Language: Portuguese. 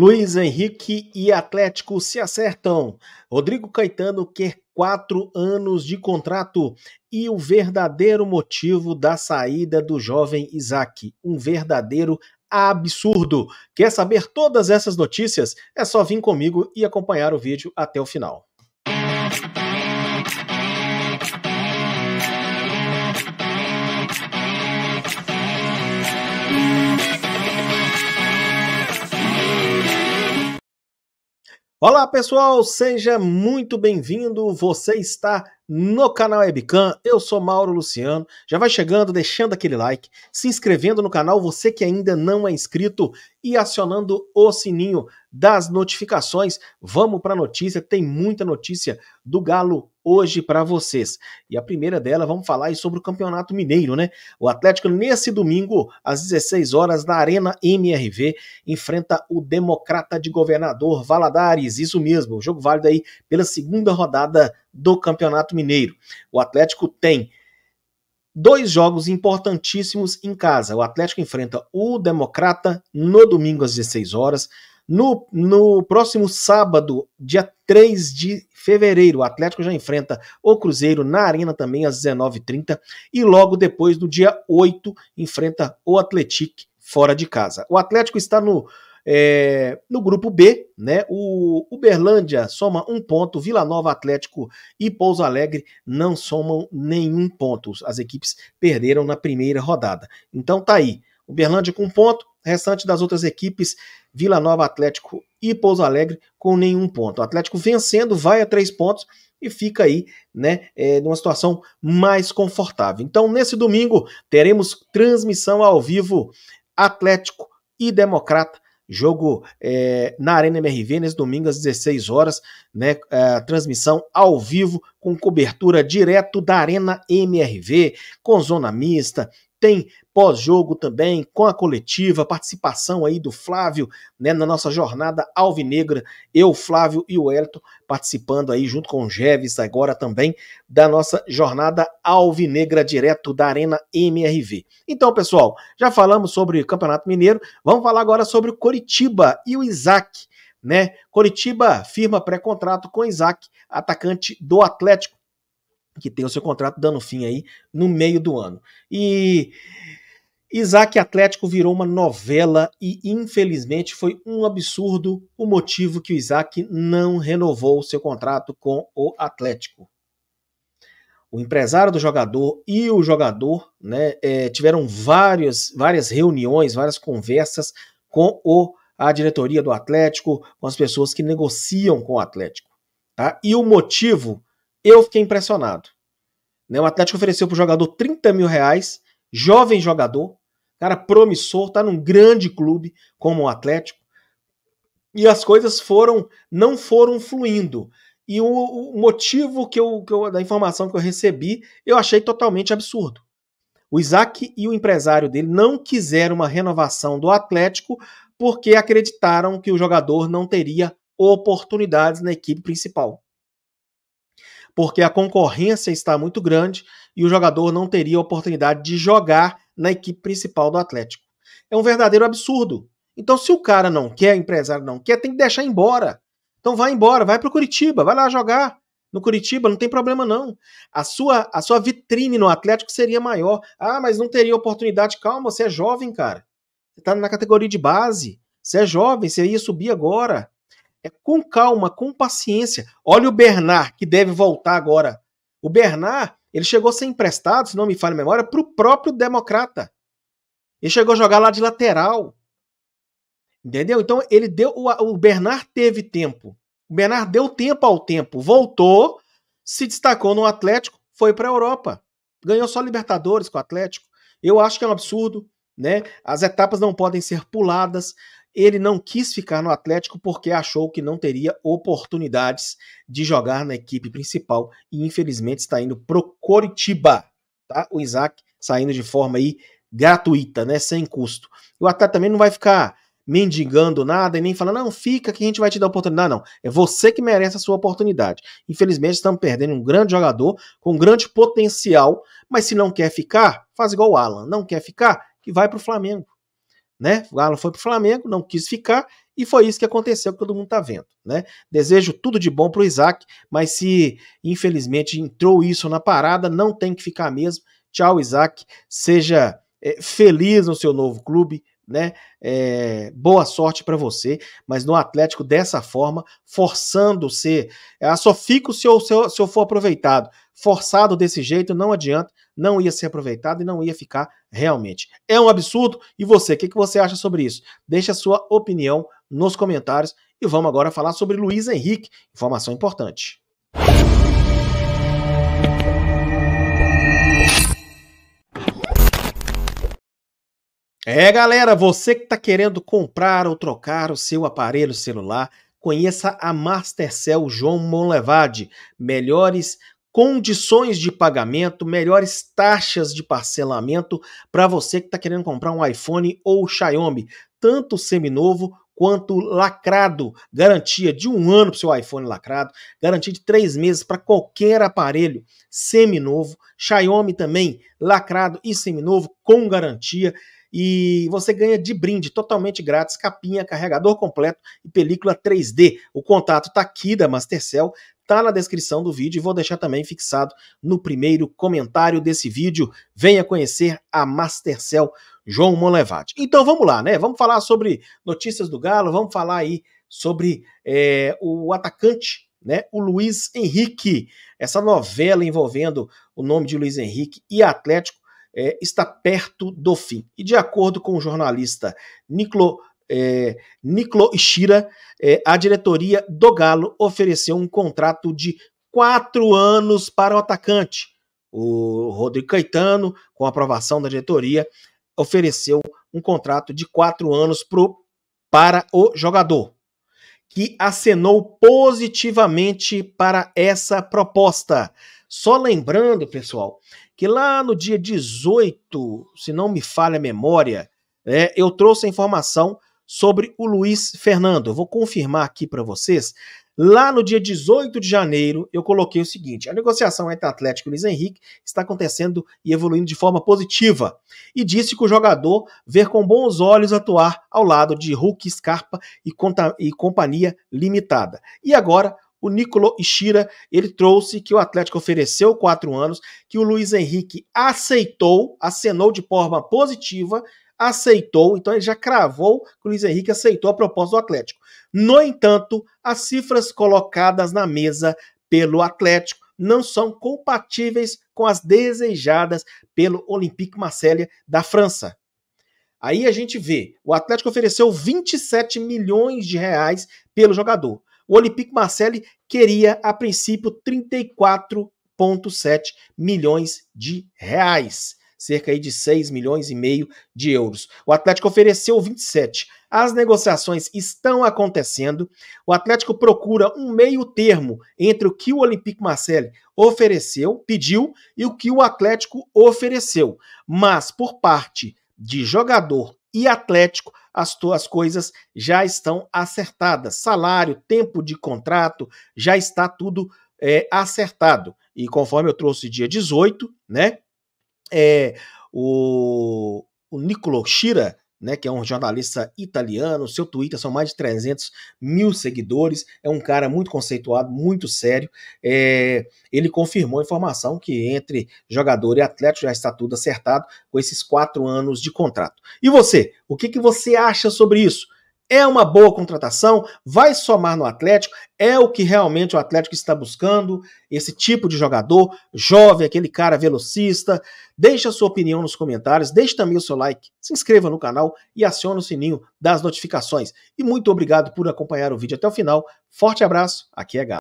Luiz Henrique e Atlético se acertam. Rodrigo Caetano quer quatro anos de contrato e o verdadeiro motivo da saída do jovem Isaac. Um verdadeiro absurdo. Quer saber todas essas notícias? É só vir comigo e acompanhar o vídeo até o final. Olá pessoal, seja muito bem-vindo. Você está no canal Webcam. Eu sou Mauro Luciano. Já vai chegando, deixando aquele like, se inscrevendo no canal, você que ainda não é inscrito e acionando o sininho das notificações. Vamos para a notícia, tem muita notícia do Galo hoje para vocês. E a primeira dela, vamos falar sobre o Campeonato Mineiro, né? O Atlético, nesse domingo, às 16 horas, na Arena MRV, enfrenta o Democrata de Governador Valadares. Isso mesmo, o jogo válido aí pela segunda rodada do Campeonato Mineiro. O Atlético tem dois jogos importantíssimos em casa. O Atlético enfrenta o Democrata no domingo às 16 horas. No, no próximo sábado, dia 3 de fevereiro, o Atlético já enfrenta o Cruzeiro na Arena também às 19h30 e logo depois, no dia 8, enfrenta o Atlético fora de casa. O Atlético está no, é, no grupo B, né? O Uberlândia soma um ponto, Vila Nova Atlético e Pouso Alegre não somam nenhum ponto. As equipes perderam na primeira rodada. Então tá aí. Uberlândia com um ponto, Restante das outras equipes, Vila Nova, Atlético e Pouso Alegre, com nenhum ponto. O Atlético vencendo, vai a três pontos e fica aí, né, é, numa situação mais confortável. Então, nesse domingo, teremos transmissão ao vivo Atlético e Democrata jogo é, na Arena MRV nesse domingo às 16 horas, né? É, transmissão ao vivo com cobertura direto da Arena MRV, com zona mista, tem pós-jogo também, com a coletiva, participação aí do Flávio, né, na nossa jornada alvinegra, eu, Flávio e o Elton participando aí junto com o Jeves agora também da nossa jornada alvinegra direto da Arena MRV. Então, pessoal, já falamos sobre o Campeonato Mineiro, vamos falar agora sobre o Coritiba e o Isaac, né? Coritiba firma pré-contrato com Isaac, atacante do Atlético que tem o seu contrato dando fim aí no meio do ano. E Isaac Atlético virou uma novela e, infelizmente, foi um absurdo o motivo que o Isaac não renovou o seu contrato com o Atlético. O empresário do jogador e o jogador né, é, tiveram várias, várias reuniões, várias conversas com o, a diretoria do Atlético, com as pessoas que negociam com o Atlético. Tá? E o motivo eu fiquei impressionado. Né? O Atlético ofereceu para o jogador 30 mil reais, jovem jogador, cara promissor, tá num grande clube como o Atlético. E as coisas foram, não foram fluindo. E o, o motivo que eu, que eu, da informação que eu recebi, eu achei totalmente absurdo. O Isaac e o empresário dele não quiseram uma renovação do Atlético porque acreditaram que o jogador não teria oportunidades na equipe principal porque a concorrência está muito grande e o jogador não teria oportunidade de jogar na equipe principal do Atlético. É um verdadeiro absurdo. Então, se o cara não quer, o empresário não quer, tem que deixar embora. Então, vai embora, vai para o Curitiba, vai lá jogar. No Curitiba não tem problema não. A sua a sua vitrine no Atlético seria maior. Ah, mas não teria oportunidade. Calma, você é jovem, cara. Você está na categoria de base. Você é jovem, você ia subir agora. É com calma, com paciência. Olha o Bernard, que deve voltar agora. O Bernard, ele chegou a ser emprestado, se não me falha a memória, para o próprio Democrata. Ele chegou a jogar lá de lateral. Entendeu? Então ele deu. O Bernard teve tempo. O Bernard deu tempo ao tempo. Voltou, se destacou no Atlético, foi para a Europa. Ganhou só Libertadores com o Atlético. Eu acho que é um absurdo. Né? As etapas não podem ser puladas. Ele não quis ficar no Atlético porque achou que não teria oportunidades de jogar na equipe principal e infelizmente está indo pro Coritiba, tá? O Isaac saindo de forma aí gratuita, né, sem custo. O atleta também não vai ficar mendigando nada e nem falando, não, fica que a gente vai te dar oportunidade. Não, é você que merece a sua oportunidade. Infelizmente, estamos perdendo um grande jogador com grande potencial, mas se não quer ficar, faz igual o Alan. Não quer ficar, que vai para o Flamengo né? O Alan foi pro Flamengo, não quis ficar, e foi isso que aconteceu, que todo mundo tá vendo, né? Desejo tudo de bom pro Isaac, mas se infelizmente entrou isso na parada, não tem que ficar mesmo. Tchau, Isaac. Seja é, feliz no seu novo clube, né? É, boa sorte para você, mas no Atlético dessa forma, forçando ser, ah, só fico se eu, se eu, se eu for aproveitado. Forçado desse jeito, não adianta, não ia ser aproveitado e não ia ficar realmente. É um absurdo. E você, o que, que você acha sobre isso? Deixe a sua opinião nos comentários e vamos agora falar sobre Luiz Henrique, informação importante. É, galera, você que está querendo comprar ou trocar o seu aparelho celular, conheça a Mastercell João Monlevade. Melhores condições de pagamento, melhores taxas de parcelamento para você que está querendo comprar um iPhone ou Xiaomi, tanto seminovo quanto lacrado. Garantia de um ano para o seu iPhone lacrado, garantia de três meses para qualquer aparelho seminovo. Xiaomi também, lacrado e seminovo com garantia e você ganha de brinde, totalmente grátis, capinha, carregador completo e película 3D. O contato tá aqui da Mastercell, tá na descrição do vídeo e vou deixar também fixado no primeiro comentário desse vídeo. Venha conhecer a Mastercell João Monlevade. Então vamos lá, né? Vamos falar sobre notícias do Galo, vamos falar aí sobre é, o atacante né, o Luiz Henrique, essa novela envolvendo o nome de Luiz Henrique e Atlético é, está perto do fim. E de acordo com o jornalista Niclo, é, Niclo Ishira, é, a diretoria do Galo ofereceu um contrato de quatro anos para o atacante. O Rodrigo Caetano, com aprovação da diretoria, ofereceu um contrato de quatro anos pro, para o jogador, que acenou positivamente para essa proposta. Só lembrando, pessoal, que lá no dia 18, se não me falha a memória, né, eu trouxe a informação sobre o Luiz Fernando. Eu vou confirmar aqui para vocês. Lá no dia 18 de janeiro, eu coloquei o seguinte: a negociação entre Atlético e Luiz Henrique está acontecendo e evoluindo de forma positiva. E disse que o jogador vê com bons olhos atuar ao lado de Hulk Scarpa e, e companhia limitada. E agora o Nicolo Ishira, ele trouxe que o Atlético ofereceu quatro anos, que o Luiz Henrique aceitou, acenou de forma positiva, aceitou, então ele já cravou que o Luiz Henrique aceitou a proposta do Atlético. No entanto, as cifras colocadas na mesa pelo Atlético não são compatíveis com as desejadas pelo Olympique Marseille da França. Aí a gente vê, o Atlético ofereceu 27 milhões de reais pelo jogador. O Olympique Marseille queria, a princípio, 34,7 milhões de reais, cerca aí de 6 milhões e meio de euros. O Atlético ofereceu 27. As negociações estão acontecendo. O Atlético procura um meio termo entre o que o Olympique Marseille ofereceu, pediu, e o que o Atlético ofereceu. Mas, por parte de jogador e Atlético, as, as coisas já estão acertadas. Salário, tempo de contrato, já está tudo é, acertado. E conforme eu trouxe dia 18, né? É, o, o Nicolo Shira, né, que é um jornalista italiano. Seu Twitter são mais de 300 mil seguidores. É um cara muito conceituado, muito sério. É, ele confirmou a informação que entre jogador e atleta já está tudo acertado com esses quatro anos de contrato. E você? O que, que você acha sobre isso? É uma boa contratação, vai somar no Atlético, é o que realmente o Atlético está buscando, esse tipo de jogador, jovem, aquele cara velocista. Deixe a sua opinião nos comentários, deixe também o seu like, se inscreva no canal e acione o sininho das notificações. E muito obrigado por acompanhar o vídeo até o final. Forte abraço, aqui é Galo.